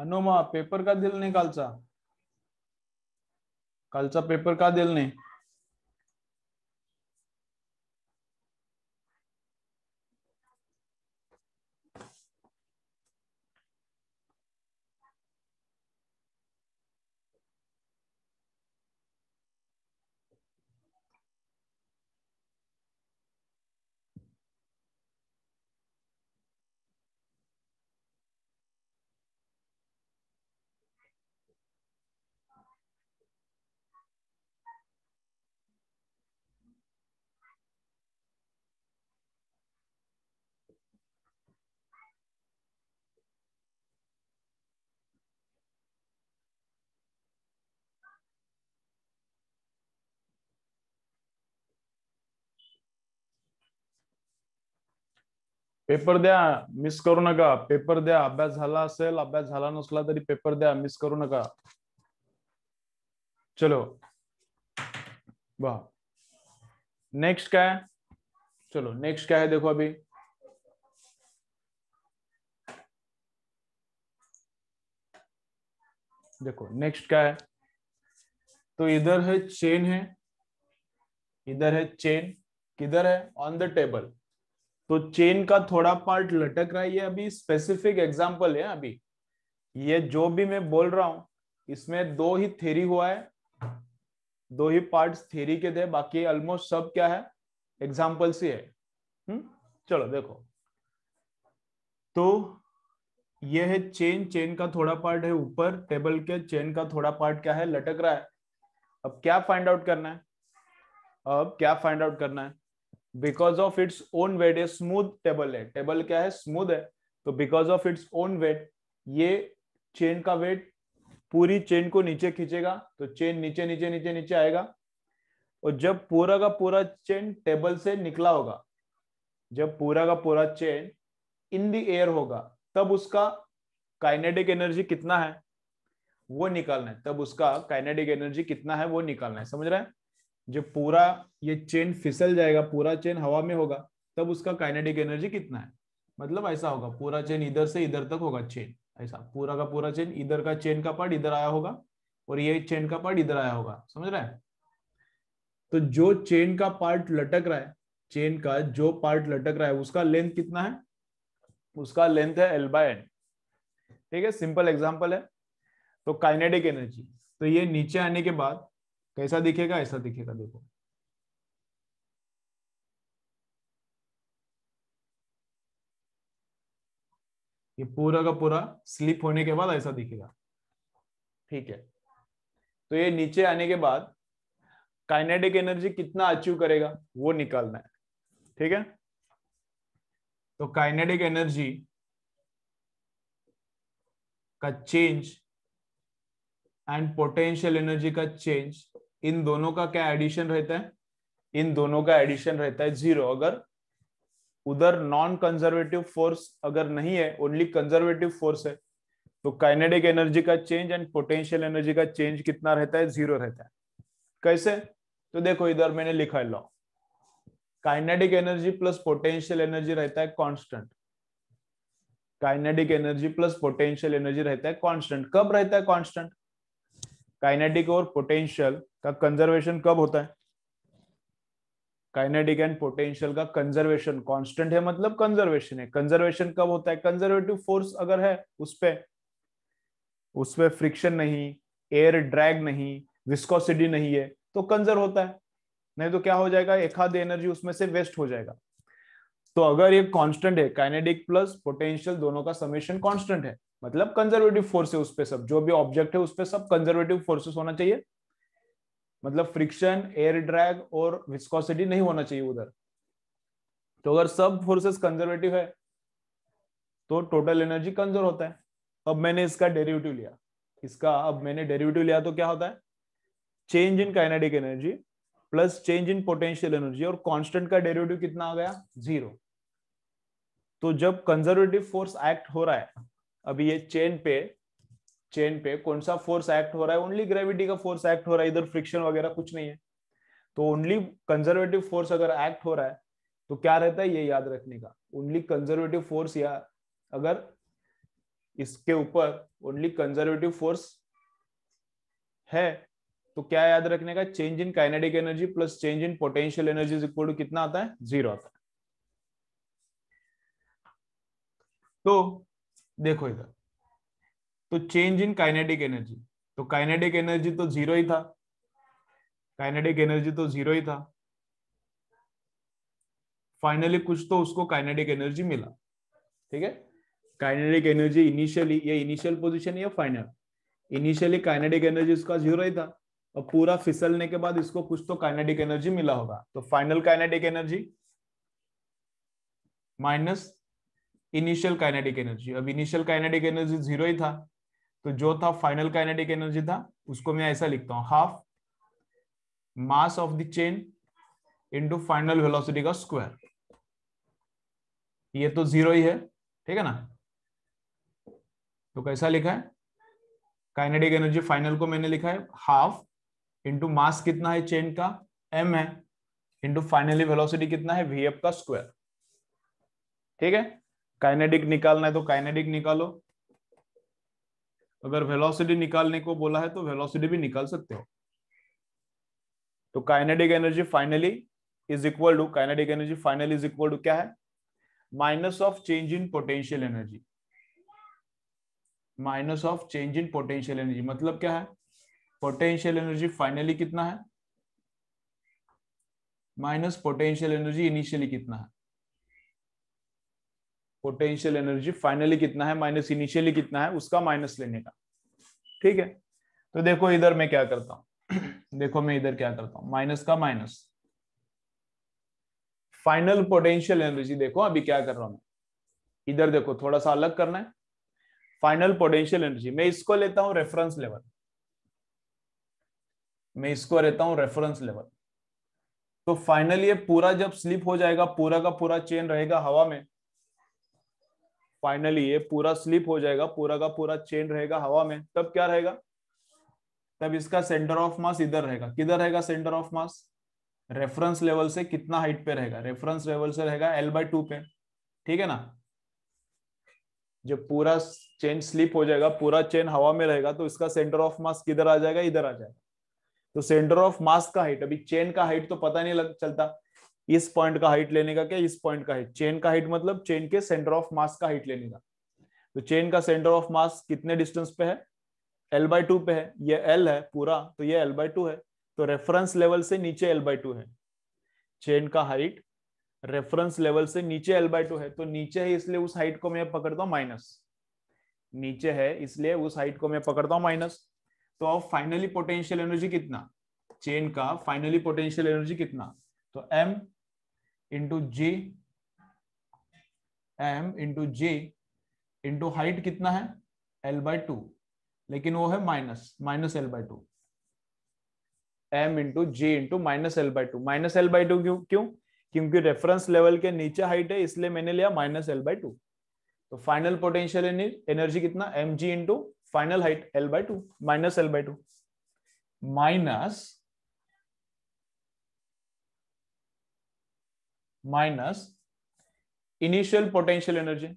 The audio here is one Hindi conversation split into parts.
अनोमा पेपर का दिल नाही कालचा कालचा पेपर का दिल नाही पेपर द्या मिस करू नका पेपर द्या अभ्यास झाला असेल अभ्यास झाला नसला तरी पेपर द्या मिस करू नका चलो वाह नेक्स्ट क्या है चलो नेक्स्ट क्या है देखो अभी देखो नेक्स्ट क्या है तो इधर है चेन है इधर है चेन किधर है ऑन द टेबल तो चेन का थोड़ा पार्ट लटक रहा है ये अभी स्पेसिफिक एग्जाम्पल है अभी ये जो भी मैं बोल रहा हूं इसमें दो ही थेरी हुआ है दो ही पार्ट्स थेरी के थे बाकी ऑलमोस्ट सब क्या है एग्जाम्पल ही है हुँ? हम्म, चलो देखो तो ये है चेन चेन का थोड़ा पार्ट है ऊपर टेबल के चेन का थोड़ा पार्ट क्या है लटक रहा है अब क्या फाइंड आउट करना है अब क्या फाइंड आउट करना है because of its own weight ये स्मूथ टेबल है टेबल क्या है स्मूथ है तो because of its own weight ये चेन का वेट पूरी चेन को नीचे खींचेगा तो चेन नीचे नीचे नीचे नीचे आएगा और जब पूरा का पूरा चेन टेबल से निकला होगा जब पूरा का पूरा चेन इन द एयर होगा तब उसका काइनेटिक एनर्जी कितना है वो निकालना है तब उसका काइनेटिक एनर्जी कितना है वो निकालना है समझ रहे हैं जब पूरा ये चेन फिसल जाएगा पूरा चेन हवा में होगा तब उसका काइनेटिक एनर्जी कितना है मतलब ऐसा होगा पूरा चेन इधर से इधर तक होगा चेन ऐसा पूरा का पूरा चेन इधर का चेन का पार्ट इधर आया होगा और ये चेन का पार्ट इधर आया होगा समझ रहे हैं तो जो चेन का पार्ट लटक रहा है चेन का जो पार्ट लटक रहा है उसका लेंथ कितना है उसका लेंथ है एल बाय एन ठीक है सिंपल एग्जाम्पल है तो काइनेटिक एनर्जी तो ये नीचे आने के बाद कैसा दिखेगा ऐसा दिखेगा देखो ये पूरा का पूरा स्लिप होने के बाद ऐसा दिखेगा ठीक है तो ये नीचे आने के बाद काइनेटिक एनर्जी कितना अचीव करेगा वो निकालना है ठीक है तो काइनेटिक एनर्जी का चेंज एंड पोटेंशियल एनर्जी का चेंज इन दोनों का क्या एडिशन रहता है इन दोनों का एडिशन रहता है जीरो अगर उधर नॉन कंजर्वेटिव फोर्स अगर नहीं है ओनली कंजर्वेटिव फोर्स है तो काइनेटिक एनर्जी का चेंज एंड पोटेंशियल एनर्जी का चेंज कितना रहता है जीरो रहता है कैसे तो देखो इधर मैंने लिखा है law kinetic energy plus potential energy रहता है constant kinetic energy plus potential energy रहता है कांस्टेंट कब रहता है कांस्टेंट काइनेटिक और पोटेंशियल का कंजर्वेशन कब होता है काइनेटिक एंड पोटेंशियल का कंजर्वेशन कांस्टेंट है मतलब कंजर्वेशन है कंजर्वेशन कब होता है कंजर्वेटिव फोर्स अगर है उस पर उस पर फ्रिक्शन नहीं एयर ड्रैग नहीं विस्कोसिटी नहीं है तो कंजर्व होता है नहीं तो क्या हो जाएगा एक आध एनर्जी उसमें से वेस्ट हो जाएगा तो अगर ये कांस्टेंट है काइनेटिक प्लस पोटेंशियल दोनों का समेशन कांस्टेंट है मतलब कंजर्वेटिव फोर्स है उस पर सब जो भी ऑब्जेक्ट है उस पर सब कंजर्वेटिव फोर्सेस होना चाहिए मतलब फ्रिक्शन एयर ड्रैग और विस्कोसिटी नहीं होना चाहिए उधर तो अगर सब फोर्सेस कंजर्वेटिव है तो टोटल एनर्जी कंजर्व होता है अब मैंने इसका डेरिवेटिव लिया इसका अब मैंने डेरिवेटिव लिया तो क्या होता है change in kinetic energy plus change in potential energy और कांस्टेंट का डेरिवेटिव कितना आ गया जीरो तो जब कंजर्वेटिव फोर्स एक्ट हो रहा है अभी ये चेन पे चेन पे कौन सा फोर्स एक्ट हो रहा है ओनली ग्रेविटी का फोर्स एक्ट हो रहा है इधर फ्रिक्शन वगैरह कुछ नहीं है तो ओनली कंजर्वेटिव फोर्स अगर एक्ट हो रहा है तो क्या रहता है ये याद रखने का ओनली कंजर्वेटिव फोर्स या अगर इसके ऊपर ओनली कंजर्वेटिव फोर्स है तो क्या याद रखने का change in kinetic energy plus change in potential energy is equal to कितना आता है जीरो आता है तो देखो इधर तो चेंज इन काइनेटिक एनर्जी तो काइनेटिक एनर्जी तो जीरो ही था काइनेटिक एनर्जी तो जीरो ही था फाइनली कुछ तो उसको काइनेटिक एनर्जी मिला ठीक है काइनेटिक एनर्जी इनिशियली ये इनिशियल पोजीशन या फाइनल इनिशियली काइनेटिक एनर्जी उसका जीरो ही था और पूरा फिसलने के बाद इसको कुछ तो काइनेटिक एनर्जी मिला होगा तो final kinetic energy minus initial kinetic energy अब इनिशियल काइनेटिक एनर्जी जीरो ही था तो जो था फाइनल काइनेटिक एनर्जी था उसको मैं ऐसा लिखता हूं half mass of the chain into final velocity का स्क्वायर ये तो जीरो ही है ठीक है ना तो कैसा लिखा है काइनेटिक एनर्जी फाइनल को मैंने लिखा है हाफ इंटू मास कितना है चेन का एम है इंटू फाइनली वेलोसिटी कितना है वी का स्क्वायर ठीक है काइनेटिक निकालना है तो काइनेटिक निकालो अगर वेलोसिटी निकालने को बोला है तो वेलोसिटी भी निकाल सकते हो तो kinetic energy finally is equal to kinetic energy finally is equal to क्या है minus of change in potential energy minus of change in potential energy मतलब क्या है पोटेंशियल एनर्जी फाइनली कितना है माइनस पोटेंशियल एनर्जी इनिशियली कितना है पोटेंशियल एनर्जी फाइनली कितना है माइनस इनिशियली कितना है उसका माइनस लेने का ठीक है तो देखो इधर मैं क्या करता हूं देखो मैं इधर क्या करता हूं माइनस का माइनस फाइनल पोटेंशियल एनर्जी देखो अभी क्या कर रहा हूं मैं इधर देखो थोड़ा सा अलग करना है फाइनल पोटेंशियल एनर्जी मैं इसको लेता हूं रेफरेंस लेवल मैं इसको रहता हूं रेफरेंस लेवल तो फाइनली ये पूरा जब स्लिप हो जाएगा पूरा का पूरा चेन रहेगा हवा में फाइनली ये पूरा स्लिप हो जाएगा पूरा का पूरा चेन रहेगा हवा में तब क्या रहेगा तब इसका सेंटर ऑफ मास इधर रहेगा किधर रहेगा centre of mass reference level से कितना हाइट पे रहेगा रेफरेंस लेवल से रहेगा एल बाई टू पे ठीक है ना जब पूरा चेन स्लिप हो जाएगा पूरा चेन हवा में रहेगा तो इसका सेंटर ऑफ मास किधर आ जाएगा इधर आ जाएगा तो सेंटर ऑफ मास का हाइट अभी चेन का हाइट तो पता नहीं लग चलता इस पॉइंट का हाइट लेने का क्या इस पॉइंट का हाइट चेन का हाइट मतलब चेन के सेंटर ऑफ मास का हाइट लेने का तो चेन का सेंटर ऑफ मास कितने डिस्टेंस पे है एल बाई टू पे है ये एल है पूरा तो ये एल बाई टू है तो रेफरेंस लेवल से नीचे एल बाई टू है चेन का हाइट रेफरेंस लेवल से नीचे एल बाय टू है तो नीचे है इसलिए उस हाइट को मैं पकड़ता हूँ माइनस नीचे है इसलिए उस हाइट को मैं पकड़ता हूँ माइनस तो फाइनली पोटेंशियल एनर्जी कितना चेन का फाइनली पोटेंशियल एनर्जी कितना तो M into g M into g into height कितना है एल बाय टू लेकिन वो है minus minus L by two M into g into minus L by two minus L by two क्यों क्यों क्योंकि रेफरेंस लेवल के नीचे हाइट है इसलिए मैंने लिया माइनस एल बाय टू तो फाइनल पोटेंशियल एनर्जी कितना M g into final height L by 2 minus L by 2 minus minus initial potential energy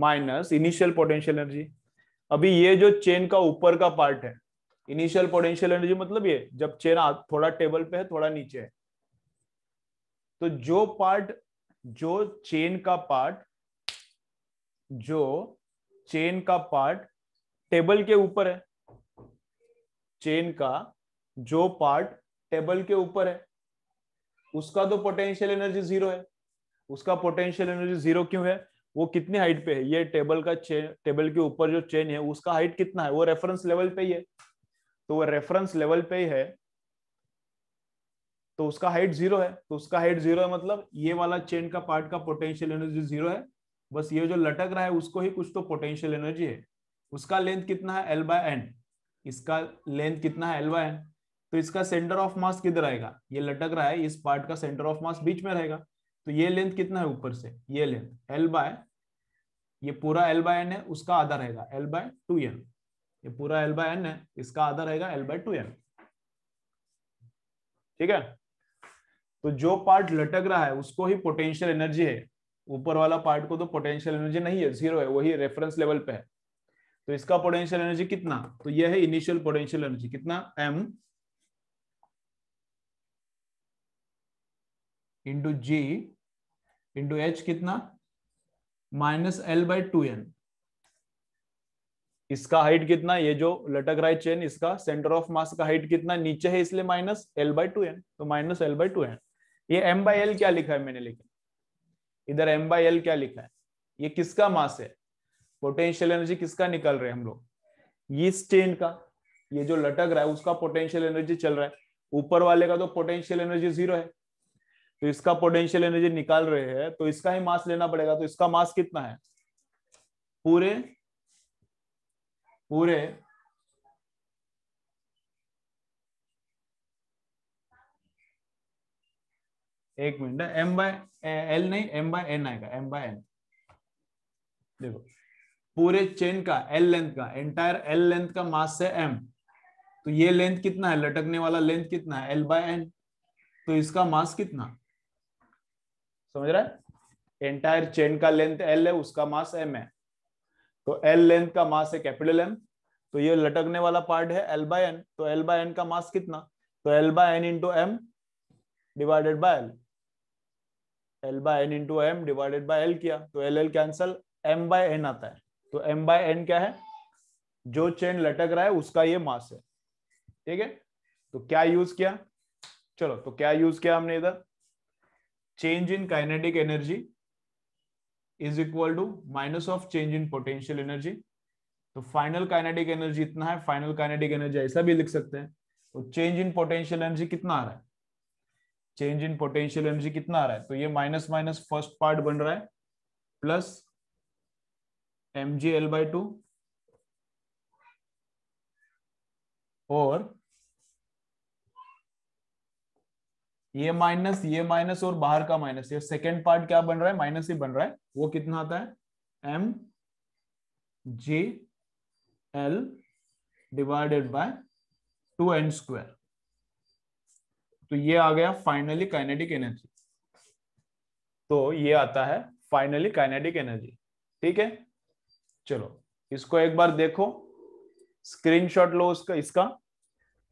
minus initial potential energy अभी ये जो चेन का ऊपर का पार्ट है इनिशियल पोटेंशियल एनर्जी मतलब ये जब चेन थोड़ा टेबल पे है थोड़ा नीचे है तो जो पार्ट जो चेन का पार्ट जो चेन का पार्ट टेबल के ऊपर है चेन का जो पार्ट टेबल के ऊपर है उसका तो पोटेंशियल एनर्जी जीरो है उसका पोटेंशियल एनर्जी जीरो क्यों है वो कितनी हाइट पे है ये टेबल का चेन टेबल के ऊपर जो चेन है उसका हाइट कितना है वो रेफरेंस लेवल पे ही है तो वो रेफरेंस लेवल पे ही है तो उसका हाइट जीरो है तो उसका हाइट जीरो है मतलब ये वाला चेन का पार्ट का पोटेंशियल एनर्जी जीरो है बस ये जो लटक रहा है उसको ही कुछ तो पोटेंशियल एनर्जी है उसका लेंथ कितना है एल बाय एन इसका लेंथ कितना है एल बाय एन तो इसका सेंटर ऑफ मास किधर आएगा ये लटक रहा है इस पार्ट का सेंटर ऑफ मास बीच में रहेगा तो ये लेंथ कितना है ऊपर से ये लेंथ एल बाय ये पूरा एल बाय एन है उसका आधा रहेगा एल बाय टू एन ये पूरा एल बाय एन है इसका आधा रहेगा एल बाय टू एन ठीक है तो जो पार्ट लटक रहा है उसको ही पोटेंशियल एनर्जी है ऊपर वाला पार्ट को तो पोटेंशियल एनर्जी नहीं है जीरो है वही रेफरेंस लेवल पे है तो इसका पोटेंशियल एनर्जी कितना तो यह है इनिशियल पोटेंशियल एनर्जी कितना M into g into H कितना minus L by two N इसका हाइट कितना ये जो लटक रहा है चेन इसका सेंटर ऑफ मास का हाइट कितना नीचे है इसलिए minus L by two N तो minus L by two N ये एम बाई एल क्या लिखा है मैंने लेकिन इधर एम बाई एल क्या लिखा है ये किसका मास है पोटेंशियल एनर्जी किसका निकल रहे हम लोग ये स्टेन का ये जो लटक रहा है उसका पोटेंशियल एनर्जी चल रहा है ऊपर वाले का तो पोटेंशियल एनर्जी जीरो है तो इसका पोटेंशियल एनर्जी निकाल रहे हैं तो इसका ही मास लेना पड़ेगा तो इसका मास कितना है पूरे पूरे एक मिनट एम बाय एल नहीं एम बाय एन आएगा एम बाय एन देखो पूरे चेन का एल लेंथ का एंटायर एल लेंथ का मास है एम तो ये लेंथ कितना है लटकने वाला लेंथ कितना है एल बाय एन तो इसका मास कितना समझ रहा है एंटायर चेन का लेंथ एल है उसका मास एम है तो एल लेंथ का मास है कैपिटल एम तो ये लटकने वाला पार्ट है एल बाय एन तो एल बाय एन का मास कितना तो L by N into M divided by L L by N into M divided by L किया तो L L cancel M by N आता है तो m बाय एन क्या है जो चेन लटक रहा है उसका ये मास है ठीक है तो क्या यूज किया चलो तो क्या यूज किया हमने इधर change in kinetic energy is equal to minus of change in potential energy तो फाइनल काइनेटिक एनर्जी इतना है फाइनल काइनेटिक एनर्जी ऐसा भी लिख सकते हैं तो चेंज इन पोटेंशियल एनर्जी कितना आ रहा है चेंज इन पोटेंशियल एनर्जी कितना आ रहा है तो ये माइनस माइनस फर्स्ट पार्ट बन रहा है plus M g L by two और ये माइनस ये माइनस और बाहर का माइनस ये सेकेंड पार्ट क्या बन रहा है माइनस ही बन रहा है वो कितना आता है M g L divided by two N square तो ये आ गया फाइनली काइनेटिक एनर्जी तो ये आता है फाइनली काइनेटिक एनर्जी ठीक है चलो इसको एक बार देखो स्क्रीनशॉट लो उसका इसका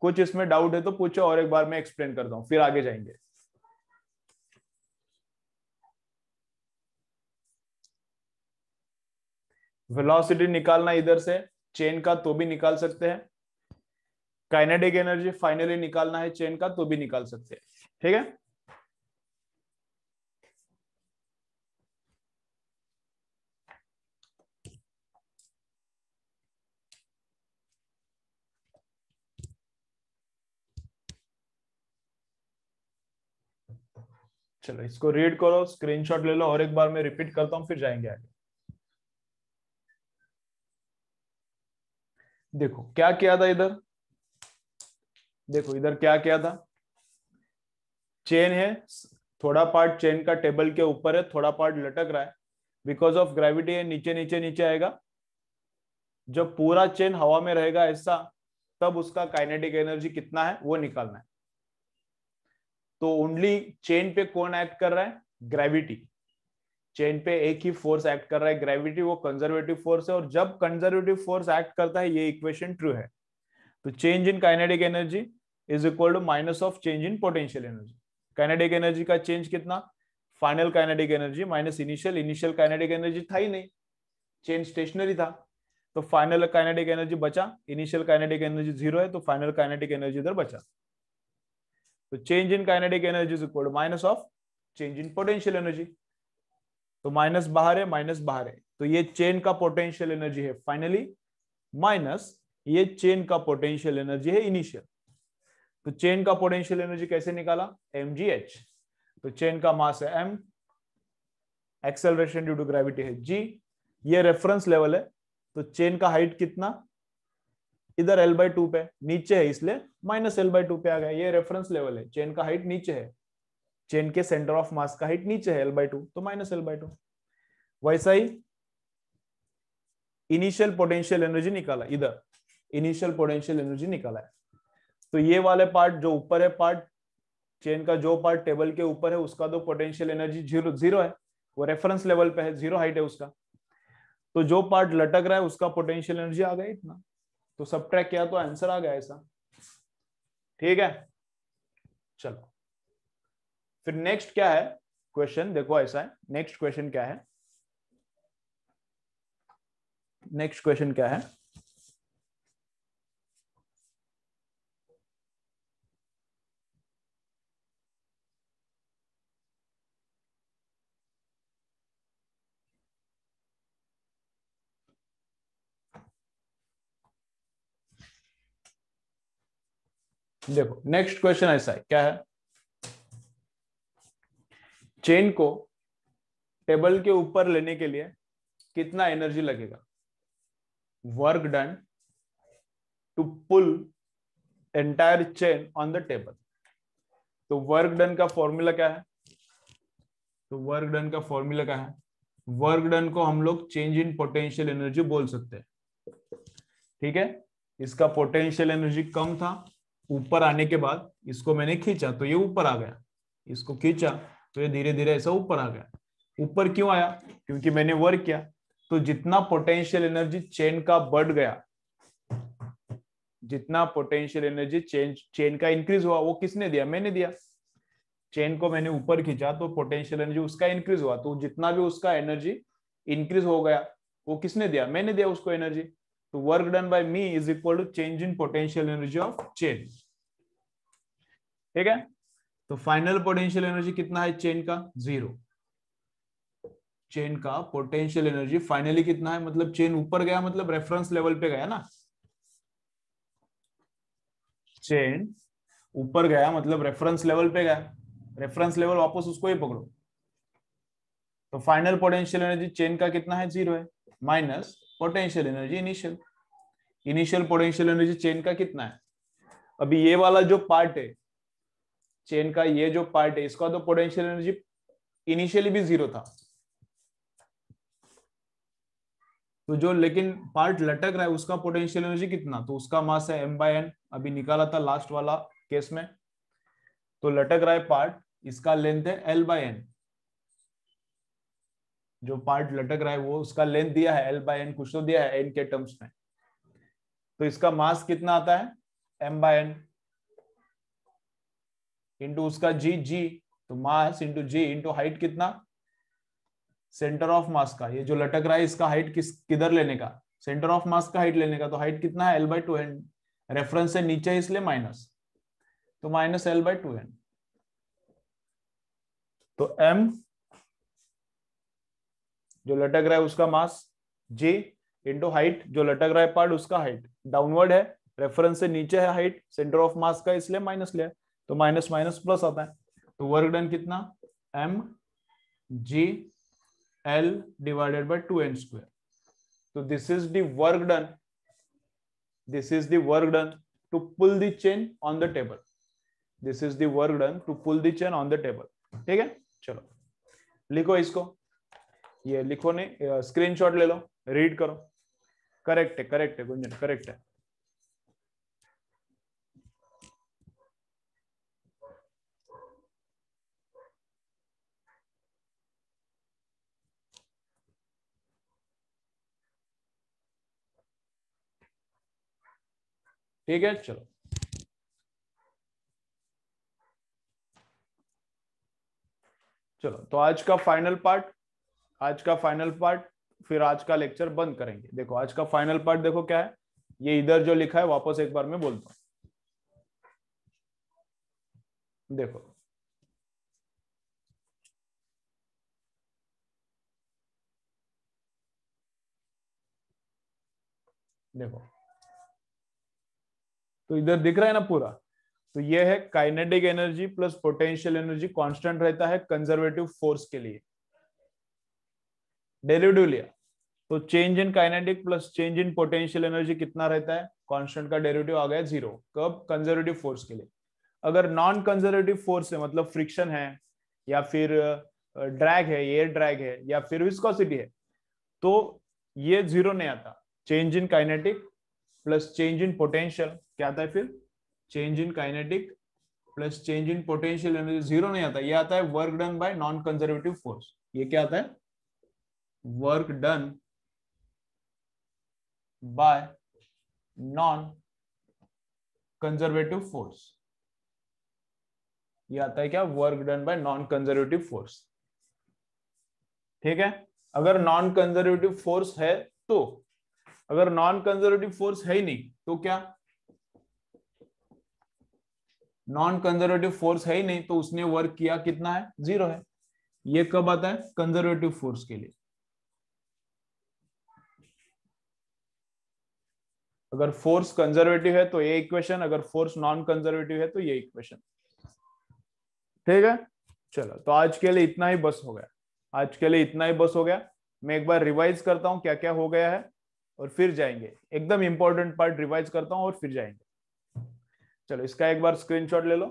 कुछ इसमें डाउट है तो पूछो और एक बार मैं एक्सप्लेन करता हूं फिर आगे जाएंगे वेलोसिटी निकालना इधर से चेन का तो भी निकाल सकते हैं काइनेटिक एनर्जी फाइनली निकालना है चेन का तो भी निकाल सकते हैं ठीक है चलो इसको रीड करो स्क्रीनशॉट ले लो और एक बार मैं रिपीट करता हूं फिर जाएंगे आगे देखो क्या किया था इधर देखो इधर क्या किया था चेन है थोड़ा पार्ट चेन का टेबल के ऊपर है थोड़ा पार्ट लटक रहा है बिकॉज ऑफ ग्रेविटी है नीचे नीचे नीचे आएगा जब पूरा चेन हवा में रहेगा ऐसा तब उसका काइनेटिक एनर्जी कितना है वो निकालना है तो ओनली चेन पे कौन एक्ट कर रहा है ग्रेविटी चेन पे एक ही फोर्स एक्ट कर रहा है ग्रेविटी वो कंजर्वेटिव फोर्स है और जब कंजर्वेटिव फोर्स एक्ट करता है ये इक्वेशन ट्रू है तो change in kinetic energy is equal to minus of change in potential energy kinetic energy का चेंज कितना final kinetic energy minus initial initial kinetic energy था ही नहीं चेंज स्टेशनरी था तो फाइनल काइनेटिक एनर्जी बचा इनिशियल काइनेटिक एनर्जी जीरो है तो फाइनल काइनेटिक एनर्जी इधर बचा तो change in kinetic energy is equal to minus of change in potential energy तो माइनस बाहर है माइनस बाहर है तो ये चेन का पोटेंशियल एनर्जी है फाइनली माइनस ये चेन का पोटेंशियल एनर्जी है इनिशियल तो चेन का पोटेंशियल एनर्जी कैसे निकाला एम तो चेन का मास है M acceleration due to gravity है जी ये रेफरेंस लेवल है तो चेन का हाइट कितना इधर एल बाई टू पे नीचे है इसलिए माइनस एल बाई टू पे आ गया ये रेफरेंस लेवल है चेन का हाइट नीचे है चेन के सेंटर ऑफ मास का हाइट नीचे है एल बाई टू तो माइनस एल बाई टू वैसा ही इनिशियल पोटेंशियल एनर्जी निकाला इधर इनिशियल पोटेंशियल एनर्जी निकाला है तो ये वाले पार्ट जो ऊपर है पार्ट चेन का जो पार्ट टेबल के ऊपर है उसका तो पोटेंशियल एनर्जी जीरो जीरो है वो रेफरेंस लेवल पे है जीरो हाइट है उसका तो जो पार्ट लटक रहा है उसका पोटेंशियल एनर्जी आ गया इतना तो सब किया तो आंसर आ गया ऐसा ठीक है चलो फिर नेक्स्ट क्या है क्वेश्चन देखो ऐसा है नेक्स्ट क्वेश्चन क्या है नेक्स्ट क्वेश्चन क्या है देखो नेक्स्ट क्वेश्चन ऐसा है क्या है चेन को टेबल के ऊपर लेने के लिए कितना एनर्जी लगेगा work done to pull entire chain on the table तो वर्क डन का फॉर्मूला क्या है तो वर्क डन का फॉर्मूला क्या है वर्क डन को हम लोग चेंज इन पोटेंशियल एनर्जी बोल सकते हैं ठीक है इसका पोटेंशियल एनर्जी कम था ऊपर आने के बाद इसको मैंने खींचा तो ये ऊपर आ गया इसको खींचा तो ये धीरे धीरे ऐसा ऊपर आ गया ऊपर क्यों आया क्योंकि मैंने वर्क किया तो जितना पोटेंशियल एनर्जी चेन का बढ़ गया जितना पोटेंशियल एनर्जी चेन चेन का इंक्रीज हुआ वो किसने दिया मैंने दिया चेन को मैंने ऊपर खींचा तो पोटेंशियल एनर्जी उसका इंक्रीज हुआ तो जितना भी उसका एनर्जी इंक्रीज हो गया वो किसने दिया मैंने दिया उसको एनर्जी तो work done by me is equal to change in potential energy of chain ठीक है तो फाइनल पोटेंशियल एनर्जी कितना है चेन का जीरो चेन का पोटेंशियल एनर्जी फाइनली कितना है मतलब चेन ऊपर गया मतलब रेफरेंस लेवल पे गया ना चेन ऊपर गया मतलब रेफरेंस लेवल पे गया रेफरेंस लेवल वापस उसको ही पकड़ो तो फाइनल पोटेंशियल एनर्जी चेन का कितना है जीरो है minus potential energy initial initial potential energy chain का कितना है अभी ये वाला जो पार्ट है चेन का ये जो पार्ट है इसका तो पोटेंशियल एनर्जी इनिशियली भी जीरो था तो जो लेकिन पार्ट लटक रहा है उसका पोटेंशियल एनर्जी कितना तो उसका मास है एम बाय एन अभी निकाला था लास्ट वाला केस में तो लटक रहा है पार्ट इसका लेंथ है एल बाय एन जो पार्ट लटक रहा है वो उसका लेंथ दिया है एल बाय एन कुछ तो दिया है एन के टर्म्स में तो इसका मास कितना आता है एम बाय एन इंटू उसका जी जी तो mass into g into height कितना सेंटर ऑफ मास का ये जो लटक रहा है इसका हाइट किस किधर लेने का सेंटर ऑफ मास का हाइट लेने का तो हाइट कितना है L by two N reference से नीचे इसलिए माइनस तो minus L by two N तो एम जो लटक रहा है उसका मास जी इंटू हाइट जो लटक रहा है पार्ट उसका हाइट डाउनवर्ड है रेफरेंस से नीचे है हाइट सेंटर ऑफ मास का इसलिए माइनस लिया तो माइनस माइनस प्लस आता है तो वर्क डन कितना M g L divided by two N square तो this is the work done this is the work done to pull the chain on the table this is the work done to pull the chain on the table ठीक है चलो लिखो इसको ये लिखो नहीं स्क्रीनशॉट ले लो रीड करो करेक्ट है करेक्ट है गुंजन करेक्ट है ठीक है चलो चलो तो आज का फाइनल पार्ट आज का फाइनल पार्ट फिर आज का लेक्चर बंद करेंगे देखो आज का फाइनल पार्ट देखो क्या है ये इधर जो लिखा है वापस एक बार मैं बोलता हूं देखो देखो तो इधर दिख रहा है ना पूरा तो ये है kinetic energy plus potential energy constant रहता है कंजर्वेटिव फोर्स के लिए डेरिवेटिव लिया तो change in kinetic plus change in potential energy कितना रहता है कांस्टेंट का डेरिवेटिव आ गया जीरो कब कंजर्वेटिव फोर्स के लिए अगर नॉन कंजर्वेटिव फोर्स है मतलब फ्रिक्शन है या फिर ड्रैग है एयर ड्रैग है या फिर विस्कोसिटी है तो ये जीरो नहीं आता change in kinetic plus change in potential क्या आता है फिर change in kinetic plus change in potential energy zero नहीं आता ये आता है work done by non conservative force ये क्या आता है work done by non conservative force ये आता है क्या work done by non conservative force ठीक है अगर नॉन कंजर्वेटिव फोर्स है तो अगर नॉन कंजर्वेटिव फोर्स है ही नहीं तो क्या नॉन कंजर्वेटिव फोर्स है ही नहीं तो उसने वर्क किया कितना है जीरो है ये कब आता है कंजर्वेटिव फोर्स के लिए अगर फोर्स कंजर्वेटिव है तो ये इक्वेशन अगर फोर्स नॉन कंजर्वेटिव है तो ये इक्वेशन ठीक है चलो तो आज के लिए इतना ही बस हो गया आज के लिए इतना ही बस हो गया मैं एक बार रिवाइज करता हूं क्या क्या हो गया है और फिर जाएंगे एकदम इंपॉर्टेंट पार्ट रिवाइज करता हूं और फिर जाएंगे चलो इसका एक बार स्क्रीनशॉट ले लो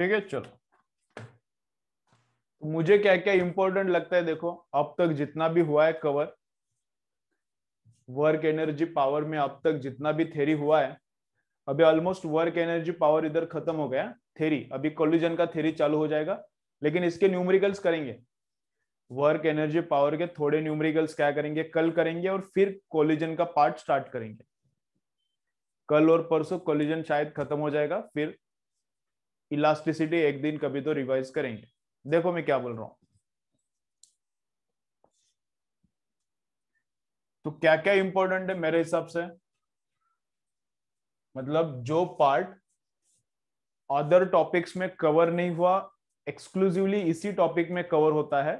ठीक है चलो तो मुझे क्या क्या इंपॉर्टेंट लगता है देखो अब तक जितना भी हुआ है कवर वर्क एनर्जी पावर में अब तक जितना भी थेरी हुआ है अभी ऑलमोस्ट वर्क एनर्जी पावर इधर खत्म हो गया थेरी अभी कोलिजन का थेरी चालू हो जाएगा लेकिन इसके न्यूमरिकल्स करेंगे वर्क एनर्जी पावर के थोड़े न्यूमरिकल्स क्या करेंगे कल करेंगे और फिर कोलिजन का पार्ट स्टार्ट करेंगे कल और परसों कोलिजन शायद खत्म हो जाएगा फिर इलास्टिसिटी एक दिन कभी तो रिवाइज करेंगे देखो मैं क्या बोल रहा हूं तो क्या क्या इंपॉर्टेंट है मेरे हिसाब से मतलब जो पार्ट अदर टॉपिक्स में कवर नहीं हुआ एक्सक्लूसिवली इसी टॉपिक में कवर होता है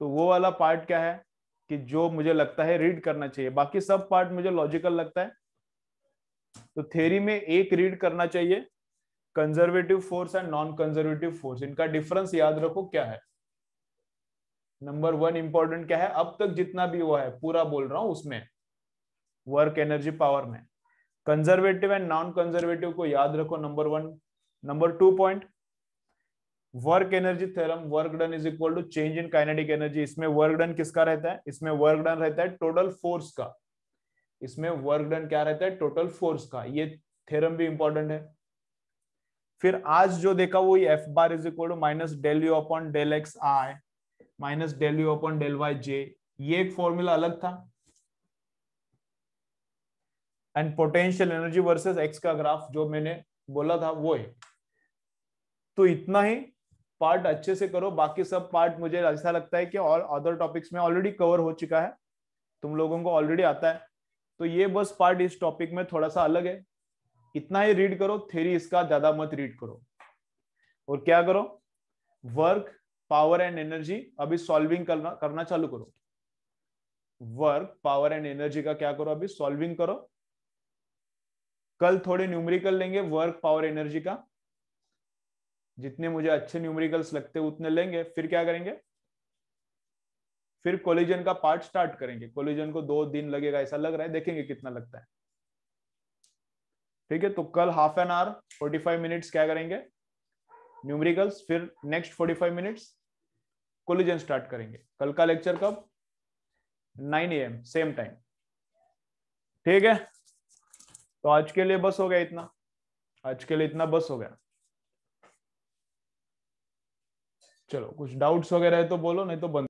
तो वो वाला पार्ट क्या है कि जो मुझे लगता है रीड करना चाहिए बाकी सब पार्ट मुझे लॉजिकल लगता है तो थेरी में एक रीड करना चाहिए conservative force and non conservative force इनका डिफरेंस याद रखो क्या है नंबर वन इंपॉर्टेंट क्या है अब तक जितना भी हुआ है पूरा बोल रहा हूं उसमें वर्क एनर्जी पावर में कंजर्वेटिव एंड नॉन कंजर्वेटिव को याद रखो number one number two point work energy theorem work done is equal to change in kinetic energy इसमें वर्क डन किसका रहता है इसमें वर्क डन रहता है टोटल फोर्स का इसमें वर्क डन क्या रहता है टोटल फोर्स का ये थ्योरम भी इंपॉर्टेंट है फिर आज जो देखा वो F bar is equal to minus del U upon del X I minus del U upon del Y J ये एक फॉर्मूला अलग था and potential energy versus X का ग्राफ जो मैंने बोला था वो है तो इतना ही पार्ट अच्छे से करो बाकी सब पार्ट मुझे ऐसा लगता है कि और अदर टॉपिक्स में ऑलरेडी कवर हो चुका है तुम लोगों को ऑलरेडी आता है तो ये बस पार्ट इस टॉपिक में थोड़ा सा अलग है इतना ही रीड करो थेरी इसका ज्यादा मत रीड करो और क्या करो वर्क पावर एंड एनर्जी अभी सॉल्विंग करना करना चालू करो वर्क पावर एंड एनर्जी का क्या करो अभी सॉल्विंग करो कल थोड़े न्यूमरिकल लेंगे वर्क पावर एनर्जी का जितने मुझे अच्छे न्यूमरिकल्स लगते उतने लेंगे फिर क्या करेंगे फिर कोलिजन का पार्ट स्टार्ट करेंगे कोलिजन को दो दिन लगेगा ऐसा लग रहा है देखेंगे कितना लगता है ठीक है तो कल half an hour forty five minutes क्या करेंगे न्यूमरिकल्स फिर next forty five minutes collision start करेंगे कल का लेक्चर कब nine A M same time ठीक है तो आज के लिए बस हो गया इतना आज के लिए इतना बस हो गया चलो कुछ डाउट्स वगैरह है तो बोलो नहीं तो बंद